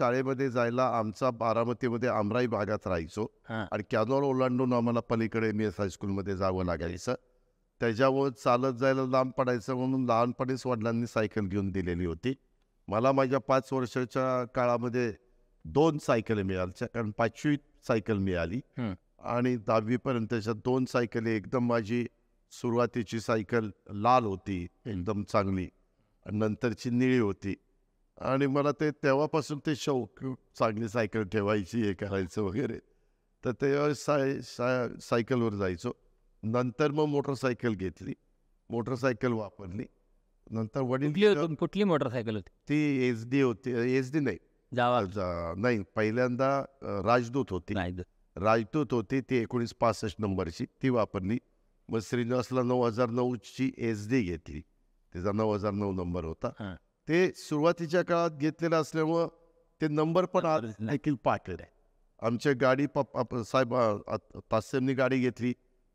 शाळेमध्ये जायला आमचा बारामतीमध्ये आमराई भागात राहायचो आणि कॅनॉल ओलांडून आम्हाला पलीकडे मी एस हायस्कूलमध्ये जावं लागायचं त्याच्यावर चालत जायला लांब पडायचं म्हणून लहानपणीच वडिलांनी सायकल घेऊन दिलेली होती मला माझ्या पाच वर्षाच्या काळामध्ये दोन सायकल मिळाल्या कारण पाचवी सायकल मिळाली आणि दहावीपर्यंतच्या दोन सायकली एकदम माझी सुरुवातीची सायकल लाल होती एकदम चांगली आणि नंतरची निळी होती आणि मला ते तेव्हापासून ते शौक चांगली सायकल ठेवायची हे करायचं वगैरे तर तेव्हा साय साय सायकलवर जायचो नंतर मग मोटरसायकल घेतली मोटरसायकल वापरली नंतर वडील कुठली मोटरसायकल होती ती एस डी होती एस डी नाही जावा नाही पहिल्यांदा राजदूत होती राजदूत होती ती एकोणीस पासष्ट नंबरची ती वापरली मग श्रीनिवासला नऊ हजार नऊची एस डी घेतली तिचा नऊ हजार नऊ नंबर होता ते सुरुवातीच्या काळात घेतलेलं असल्यामुळं ते नंबर पण आज देखील आहे आमच्या गाडी साहेब तासेमनी गाडी घेतली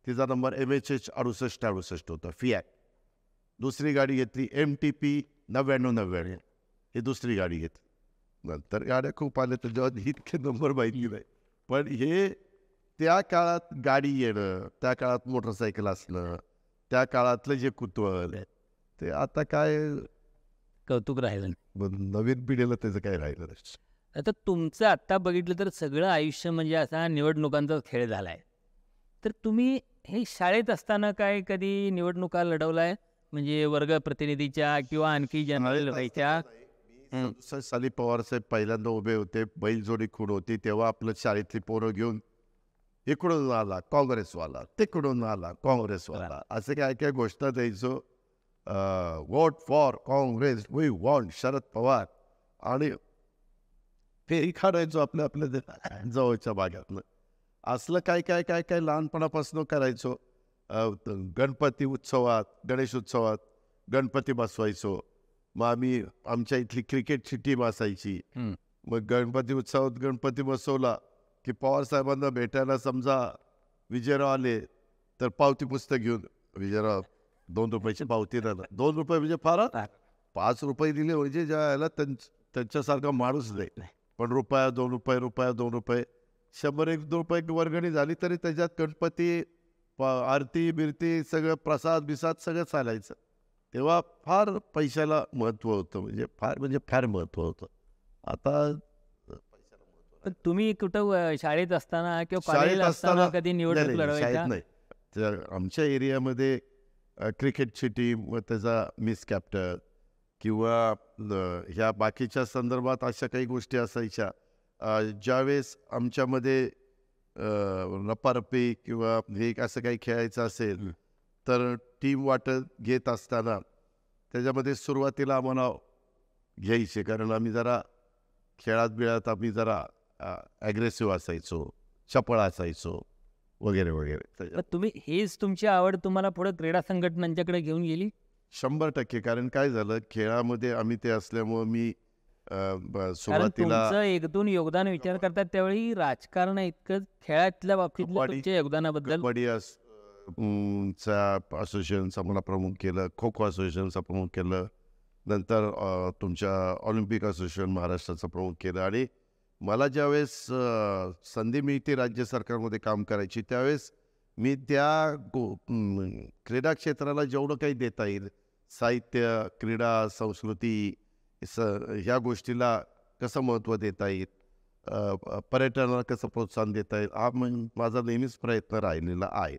तिचा नंबर एम एच एच अडुसष्ट अडुसष्ट होता फिया दुसरी गाडी घेतली एम टी पी नव्याण्णव नव्याण्णव ही दुसरी गाडी घेतली नंतर गाड्या खूप आल्या तर जेव्हा इतके नंबर माहिती नाही पण हे त्या काळात गाडी येणं त्या काळात मोटरसायकल असणं त्या काळातलं जे कुतूहल आहे ते आता काय कौतुक राहिलं नवीन पिढीला त्याचं काय राहिलं आता तुमचं आत्ता बघितलं तर सगळं आयुष्य म्हणजे असा निवडणुकांचा खेळ झाला तर तुम्ही हे शाळेत असताना काय कधी निवडणुका लढवलाय म्हणजे वर्ग प्रतिनिधीच्या किंवा आणखी जनरल पवार साहेब पहिल्यांदा उभे होते बैलजोडी खूण होती तेव्हा आपलं शाळेतली पोरं घेऊन इकडून आला काँग्रेसवाला तिकडून आला काँग्रेसवाला असं काय काय गोष्ट द्यायचो vote for Congress we want Sharad Pawar आणि फेरी काढायचो आपल्या आपल्या जवळच्या भागातलं असलं काय काय काय काय लहानपणापासून करायचो गणपती उत्सवात गणेश उत्सवात गणपती बसवायचो मग आम्ही आमच्या इथली क्रिकेटची टीम असायची मग गणपती उत्सवात गणपती बसवला की पवार साहेबांना भेटायला समजा विजयराव आले तर पावती पुस्तक घेऊन विजयराव दोन रुपयाची पावती राहतात दोन रुपये म्हणजे फार पाच रुपये दिले म्हणजे ज्याला त्यांच्यासारखा माणूस नाही पण रुपया दोन रुपये रुपया दोन रुपये शंभर एक दोन रुपये वर्गणी झाली तरी त्याच्यात गणपती आरती बिरती सगळं प्रसाद बिसाद सगळं चालायचं तेव्हा फार पैशाला महत्त्व होतं म्हणजे फार म्हणजे फार महत्त्व होतं आता पण तुम्ही कुठं शाळेत असताना किंवा शाळेत असताना कधी निवडणूक लढवायचा नाही आमच्या एरियामध्ये क्रिकेटची टीम व त्याचा मिस कॅप्टन किंवा ह्या बाकीच्या संदर्भात अशा काही गोष्टी असायच्या ज्यावेळेस आमच्यामध्ये रपारपी किंवा हे असं काही खेळायचं असेल तर टीम वाटत घेत असताना त्याच्यामध्ये सुरुवातीला आम्हाला घ्यायचे कारण आम्ही जरा खेळात बिळात आम्ही जरा ॲग्रेसिव्ह असायचो चपळ असायचो वगैरे वगैरे तुम्ही हेच तुमची आवड तुम्हाला पुढे क्रीडा संघटनांच्याकडे घेऊन गेली शंभर टक्के कारण काय झालं खेळामध्ये आम्ही ते असल्यामुळे मी सुरुवातीला एक दोन योगदान विचार करतात त्यावेळी राजकारण इतकं खेळातल्या बाबतीत योगदानाबद्दल चा असोसिएशनचा मला प्रमुख केलं खो खो असोसिएशनचा प्रमुख केलं नंतर तुमच्या ऑलिम्पिक असोसिएशन महाराष्ट्राचा प्रमुख केलं आणि मला ज्यावेळेस संधी मिळते राज्य सरकारमध्ये काम करायची त्यावेळेस मी त्या गो क्रीडा क्षेत्राला जेवढं काही देता येईल साहित्य क्रीडा संस्कृती स ह्या गोष्टीला कसं महत्त्व देता येईल पर्यटनाला कसं प्रोत्साहन देता येईल हा मग माझा नेहमीच प्रयत्न राहिलेला आहे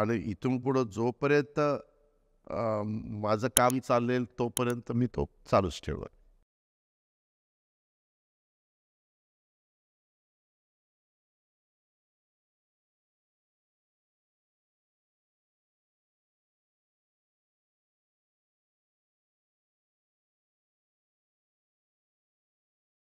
आणि इथून पुढं जोपर्यंत माझं काम चालेल तोपर्यंत मी तो चालूच ठेवणार